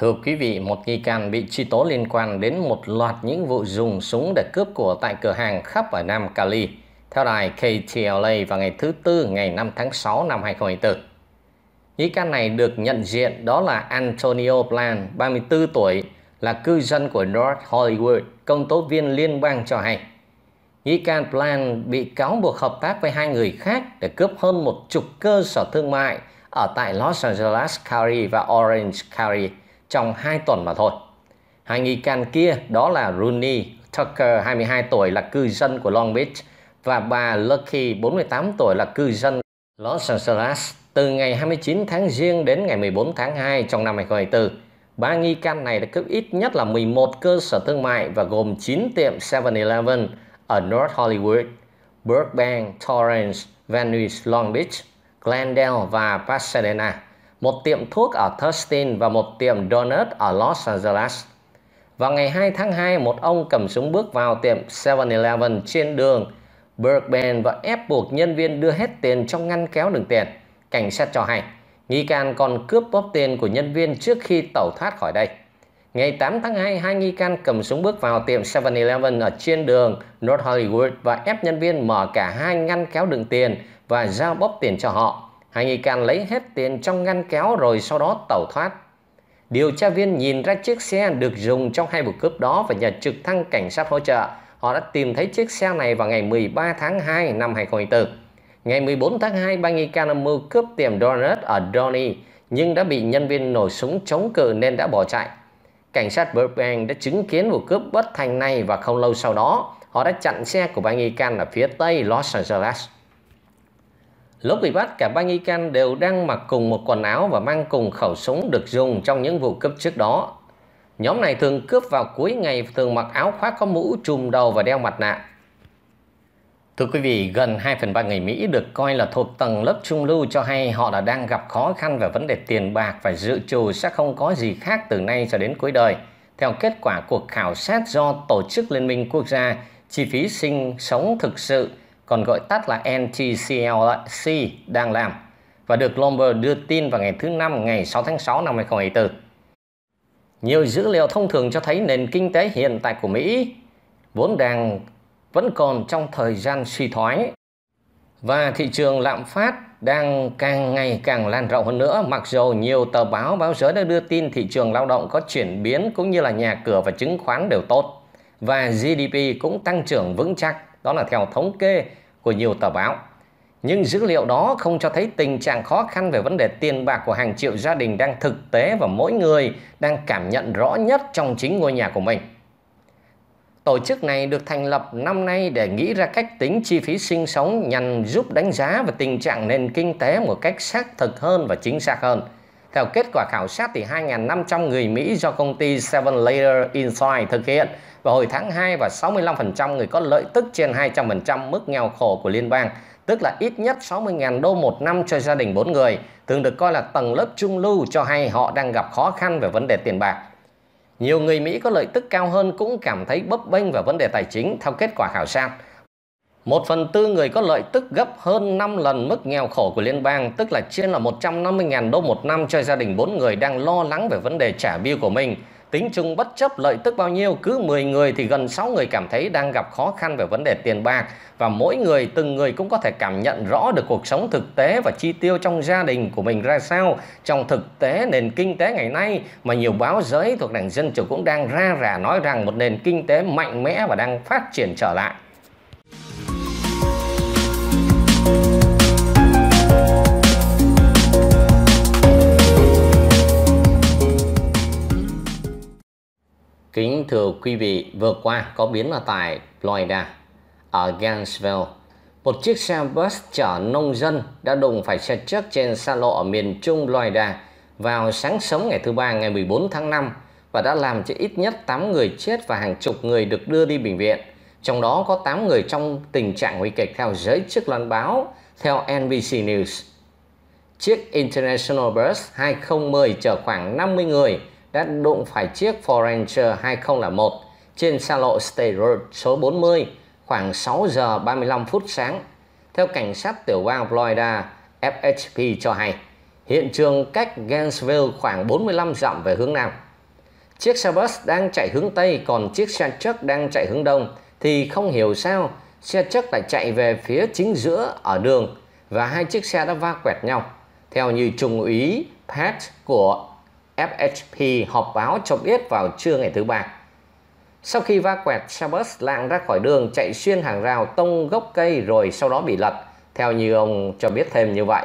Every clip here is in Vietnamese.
Thưa quý vị, một nghi can bị truy tố liên quan đến một loạt những vụ dùng súng để cướp của tại cửa hàng khắp ở Nam Cali, theo đài KTLA vào ngày thứ Tư ngày 5 tháng 6 năm 2024. Nghi can này được nhận diện đó là Antonio Plan, 34 tuổi, là cư dân của North Hollywood, công tố viên liên bang cho hay. Nghi can Plan bị cáo buộc hợp tác với hai người khác để cướp hơn một chục cơ sở thương mại ở tại Los Angeles County và Orange County – trong 2 tuần mà thôi. Hai nghi can kia đó là Rooney Tucker 22 tuổi là cư dân của Long Beach và bà Lucky 48 tuổi là cư dân Los Angeles từ ngày 29 tháng Giêng đến ngày 14 tháng 2 trong năm 2024. Ba nghi can này đã cướp ít nhất là 11 cơ sở thương mại và gồm 9 tiệm 7-Eleven ở North Hollywood, Burbank, Torrance, Venice, Long Beach, Glendale và Pasadena một tiệm thuốc ở Thurston và một tiệm donut ở Los Angeles. Vào ngày 2 tháng 2, một ông cầm súng bước vào tiệm 7-Eleven trên đường Burbank và ép buộc nhân viên đưa hết tiền trong ngăn kéo đựng tiền. Cảnh sát cho hay, nghi can còn cướp bóp tiền của nhân viên trước khi tẩu thoát khỏi đây. Ngày 8 tháng 2, hai nghi can cầm súng bước vào tiệm 7-Eleven ở trên đường North Hollywood và ép nhân viên mở cả hai ngăn kéo đựng tiền và giao bóp tiền cho họ. Hai nghi can lấy hết tiền trong ngăn kéo rồi sau đó tẩu thoát. Điều tra viên nhìn ra chiếc xe được dùng trong hai vụ cướp đó và nhờ trực thăng cảnh sát hỗ trợ, họ đã tìm thấy chiếc xe này vào ngày 13 tháng 2 năm 2024. Ngày 14 tháng 2, ba nghi can âm mưu cướp tiệm donut ở Donny nhưng đã bị nhân viên nổ súng chống cự nên đã bỏ chạy. Cảnh sát Burbank đã chứng kiến vụ cướp bất thành này và không lâu sau đó, họ đã chặn xe của ba nghi can ở phía tây Los Angeles. Lúc bị bắt, cả ba nghi can đều đang mặc cùng một quần áo và mang cùng khẩu súng được dùng trong những vụ cướp trước đó. Nhóm này thường cướp vào cuối ngày, thường mặc áo khoác có mũ trùm đầu và đeo mặt nạ. Thưa quý vị, gần 2 phần 3 người Mỹ được coi là thuộc tầng lớp trung lưu cho hay họ đã đang gặp khó khăn về vấn đề tiền bạc và dự trù sẽ không có gì khác từ nay cho đến cuối đời. Theo kết quả cuộc khảo sát do Tổ chức Liên minh Quốc gia, chi phí sinh sống thực sự còn gọi tắt là NTCLC đang làm và được Bloomberg đưa tin vào ngày thứ Năm ngày 6 tháng 6 năm 2024. Nhiều dữ liệu thông thường cho thấy nền kinh tế hiện tại của Mỹ vốn đang vẫn còn trong thời gian suy thoái và thị trường lạm phát đang càng ngày càng lan rộng hơn nữa mặc dù nhiều tờ báo báo giới đã đưa tin thị trường lao động có chuyển biến cũng như là nhà cửa và chứng khoán đều tốt và GDP cũng tăng trưởng vững chắc, đó là theo thống kê của nhiều tờ báo. Nhưng dữ liệu đó không cho thấy tình trạng khó khăn về vấn đề tiền bạc của hàng triệu gia đình đang thực tế và mỗi người đang cảm nhận rõ nhất trong chính ngôi nhà của mình. Tổ chức này được thành lập năm nay để nghĩ ra cách tính chi phí sinh sống nhằm giúp đánh giá về tình trạng nền kinh tế một cách xác thực hơn và chính xác hơn – theo kết quả khảo sát thì 2.500 người Mỹ do công ty Seven Layer Insight thực hiện vào hồi tháng 2 và 65% người có lợi tức trên 200% mức nghèo khổ của liên bang, tức là ít nhất 60.000 đô một năm cho gia đình 4 người, thường được coi là tầng lớp trung lưu cho hay họ đang gặp khó khăn về vấn đề tiền bạc. Nhiều người Mỹ có lợi tức cao hơn cũng cảm thấy bấp bênh về vấn đề tài chính theo kết quả khảo sát. Một phần tư người có lợi tức gấp hơn 5 lần mức nghèo khổ của liên bang, tức là trên là 150.000 đô một năm cho gia đình 4 người đang lo lắng về vấn đề trả bill của mình. Tính chung bất chấp lợi tức bao nhiêu, cứ 10 người thì gần 6 người cảm thấy đang gặp khó khăn về vấn đề tiền bạc và mỗi người từng người cũng có thể cảm nhận rõ được cuộc sống thực tế và chi tiêu trong gia đình của mình ra sao. Trong thực tế nền kinh tế ngày nay mà nhiều báo giới thuộc đảng Dân Chủ cũng đang ra rà nói rằng một nền kinh tế mạnh mẽ và đang phát triển trở lại. Kính thưa quý vị, vừa qua có biến ở tại Florida, ở Gainesville. Một chiếc xe bus chở nông dân đã đụng phải xe trước trên xa lộ ở miền trung Florida vào sáng sớm ngày thứ ba ngày 14 tháng 5 và đã làm cho ít nhất 8 người chết và hàng chục người được đưa đi bệnh viện. Trong đó có 8 người trong tình trạng nguy kịch theo giới chức loan báo theo NBC News. Chiếc International Bus 2010 chở khoảng 50 người đã đụng phải chiếc Ford Ranger 2001 trên xa lộ State Road số 40 khoảng 6 giờ 35 phút sáng. Theo cảnh sát tiểu bang Florida FHP cho hay, hiện trường cách Gainesville khoảng 45 dặm về hướng nam. Chiếc xe bus đang chạy hướng Tây còn chiếc xe truck đang chạy hướng Đông thì không hiểu sao xe truck lại chạy về phía chính giữa ở đường và hai chiếc xe đã va quẹt nhau. Theo như Trung úy Pat của FHP họp báo cho biết vào trưa ngày thứ ba. Sau khi va quẹt, Chabas lạng ra khỏi đường chạy xuyên hàng rào tông gốc cây rồi sau đó bị lật, theo như ông cho biết thêm như vậy.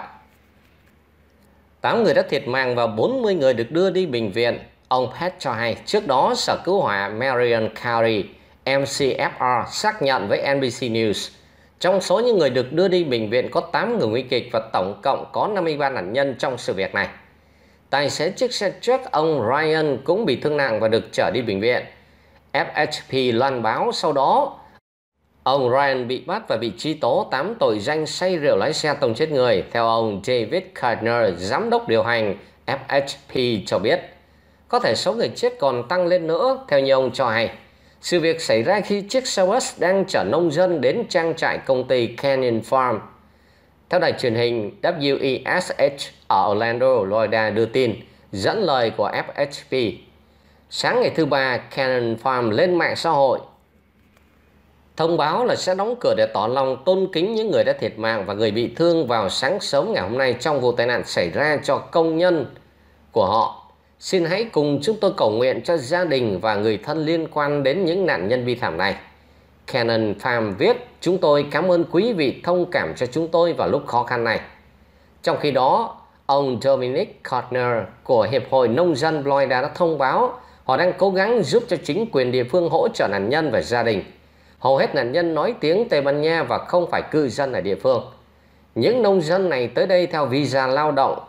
8 người đã thiệt mạng và 40 người được đưa đi bệnh viện. Ông Pat cho hay trước đó Sở Cứu hỏa Marion Carey, MCFR xác nhận với NBC News trong số những người được đưa đi bệnh viện có 8 người nguy kịch và tổng cộng có 53 nạn nhân trong sự việc này. Tài xế chiếc xe trước ông Ryan cũng bị thương nặng và được chở đi bệnh viện. FHP loan báo sau đó Ông Ryan bị bắt và bị truy tố 8 tội danh say rượu lái xe tông chết người, theo ông David Gardner, giám đốc điều hành FHP cho biết. Có thể số người chết còn tăng lên nữa, theo như ông cho hay. Sự việc xảy ra khi chiếc xe bus đang chở nông dân đến trang trại công ty Canyon Farm theo đài truyền hình WESH ở Orlando, Florida đưa tin, dẫn lời của FHP, sáng ngày thứ ba, Canon Farm lên mạng xã hội thông báo là sẽ đóng cửa để tỏ lòng tôn kính những người đã thiệt mạng và người bị thương vào sáng sớm ngày hôm nay trong vụ tai nạn xảy ra cho công nhân của họ. Xin hãy cùng chúng tôi cầu nguyện cho gia đình và người thân liên quan đến những nạn nhân bi thảm này. Canon Farm viết Chúng tôi cảm ơn quý vị thông cảm cho chúng tôi vào lúc khó khăn này. Trong khi đó, ông Dominic Cotner của Hiệp hội Nông dân Florida đã thông báo họ đang cố gắng giúp cho chính quyền địa phương hỗ trợ nạn nhân và gia đình. Hầu hết nạn nhân nói tiếng Tây Ban Nha và không phải cư dân ở địa phương. Những nông dân này tới đây theo visa lao động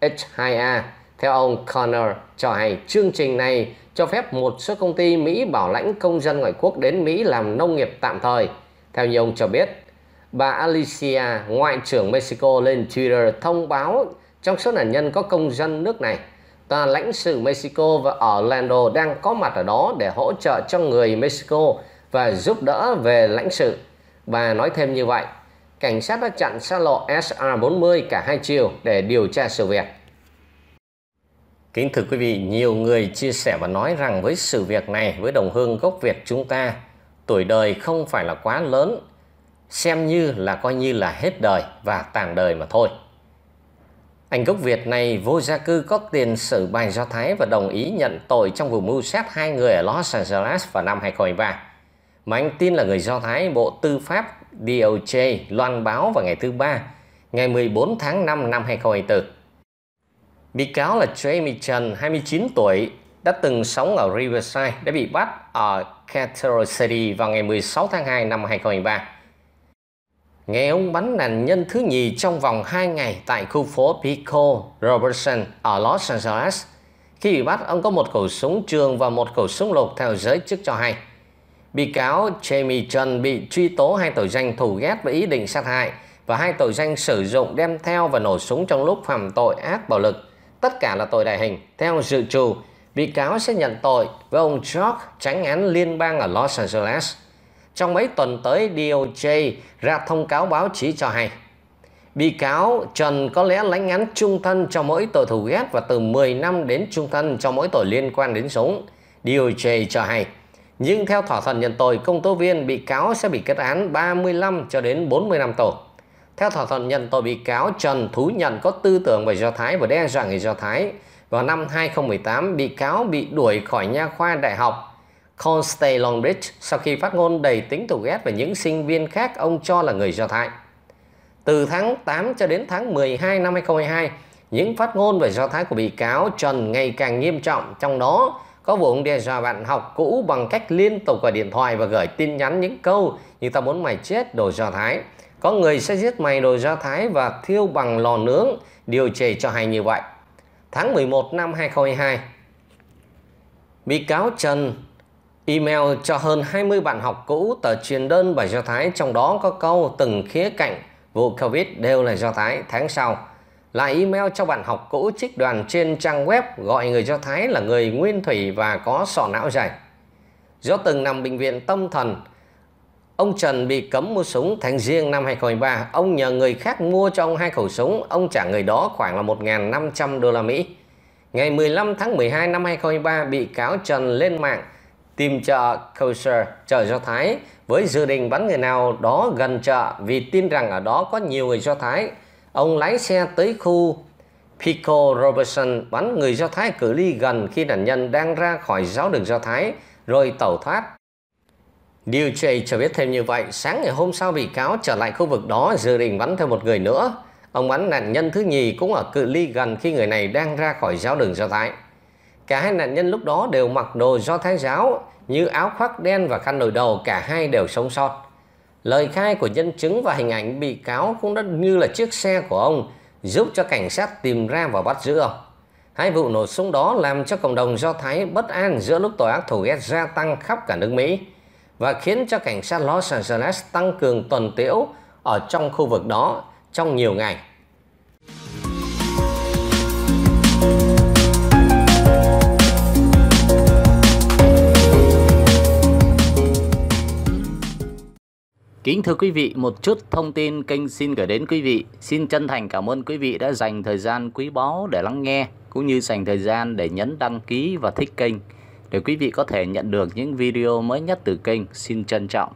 H2A theo ông Connor cho hay chương trình này cho phép một số công ty Mỹ bảo lãnh công dân ngoại quốc đến Mỹ làm nông nghiệp tạm thời. Theo như ông cho biết, bà Alicia, Ngoại trưởng Mexico lên Twitter thông báo trong số nạn nhân có công dân nước này. Tòa lãnh sự Mexico và Orlando đang có mặt ở đó để hỗ trợ cho người Mexico và giúp đỡ về lãnh sự. Bà nói thêm như vậy, cảnh sát đã chặn xa lộ SR40 cả hai chiều để điều tra sự việc. Kính thưa quý vị, nhiều người chia sẻ và nói rằng với sự việc này, với đồng hương gốc Việt chúng ta, tuổi đời không phải là quá lớn, xem như là coi như là hết đời và tàn đời mà thôi. Anh gốc Việt này vô gia cư có tiền sử bài Do Thái và đồng ý nhận tội trong vụ mưu sát hai người ở Los Angeles vào năm 2023. Mà anh tin là người Do Thái, Bộ Tư pháp DOJ loan báo vào ngày thứ Ba, ngày 14 tháng 5 năm 2024 Bị cáo là Jamie Chan, 29 tuổi, đã từng sống ở Riverside đã bị bắt ở Cathedral City vào ngày 16 tháng 2 năm 2023. Ngày ông bắn nạn nhân thứ nhì trong vòng 2 ngày tại khu phố Pico Robertson ở Los Angeles. Khi bị bắt, ông có một khẩu súng trường và một khẩu súng lục theo giới chức cho hay. Bị cáo Jamie Trần bị truy tố hai tội danh thù ghét và ý định sát hại và hai tội danh sử dụng đem theo và nổ súng trong lúc phạm tội ác bạo lực tất cả là tội đại hình. Theo dự trù, bị cáo sẽ nhận tội với ông George tránh án liên bang ở Los Angeles. Trong mấy tuần tới, DOJ ra thông cáo báo chí cho hay. Bị cáo Trần có lẽ lãnh án trung thân cho mỗi tội thù ghét và từ 10 năm đến trung thân cho mỗi tội liên quan đến súng. DOJ cho hay. Nhưng theo thỏa thuận nhận tội, công tố viên bị cáo sẽ bị kết án 35 cho đến 40 năm tù. Theo thỏa thuận nhận tội bị cáo Trần thú nhận có tư tưởng về Do Thái và đe dọa người Do Thái. Vào năm 2018, bị cáo bị đuổi khỏi nha khoa đại học Constance Long sau khi phát ngôn đầy tính thù ghét về những sinh viên khác ông cho là người Do Thái. Từ tháng 8 cho đến tháng 12 năm 2022, những phát ngôn về Do Thái của bị cáo Trần ngày càng nghiêm trọng, trong đó có vụ ông đe dọa bạn học cũ bằng cách liên tục gọi điện thoại và gửi tin nhắn những câu như ta muốn mày chết đồ Do Thái có người sẽ giết mày đồ Do Thái và thiêu bằng lò nướng, điều chế cho hay như vậy. Tháng 11 năm 2022, bị cáo Trần email cho hơn 20 bạn học cũ tờ truyền đơn bởi Do Thái, trong đó có câu từng khía cạnh vụ Covid đều là Do Thái tháng sau. Lại email cho bạn học cũ trích đoàn trên trang web gọi người Do Thái là người nguyên thủy và có sọ não dày. Do từng nằm bệnh viện tâm thần, Ông Trần bị cấm mua súng tháng riêng năm 2013, ông nhờ người khác mua cho ông hai khẩu súng, ông trả người đó khoảng là 1.500 đô la Mỹ. Ngày 15 tháng 12 năm 2023, bị cáo Trần lên mạng tìm chợ Kosher, chợ Do Thái, với dự định bắn người nào đó gần chợ vì tin rằng ở đó có nhiều người Do Thái. Ông lái xe tới khu Pico Robertson bắn người Do Thái cử ly gần khi nạn nhân đang ra khỏi giáo đường Do Thái, rồi tẩu thoát. Liu Choi cho biết thêm như vậy, sáng ngày hôm sau bị cáo trở lại khu vực đó dự định bắn thêm một người nữa. Ông bắn nạn nhân thứ nhì cũng ở cự ly gần khi người này đang ra khỏi giáo đường do Thái. Cả hai nạn nhân lúc đó đều mặc đồ do Thái giáo như áo khoác đen và khăn đội đầu, cả hai đều sống sót. Lời khai của nhân chứng và hình ảnh bị cáo cũng rất như là chiếc xe của ông giúp cho cảnh sát tìm ra và bắt giữ ông. Hai vụ nổ súng đó làm cho cộng đồng Do Thái bất an giữa lúc tội ác thù ghét gia tăng khắp cả nước Mỹ và khiến cho cảnh sát Los Angeles tăng cường tuần tiễu ở trong khu vực đó trong nhiều ngày. Kính thưa quý vị, một chút thông tin kênh xin gửi đến quý vị. Xin chân thành cảm ơn quý vị đã dành thời gian quý báu để lắng nghe, cũng như dành thời gian để nhấn đăng ký và thích kênh. Để quý vị có thể nhận được những video mới nhất từ kênh, xin trân trọng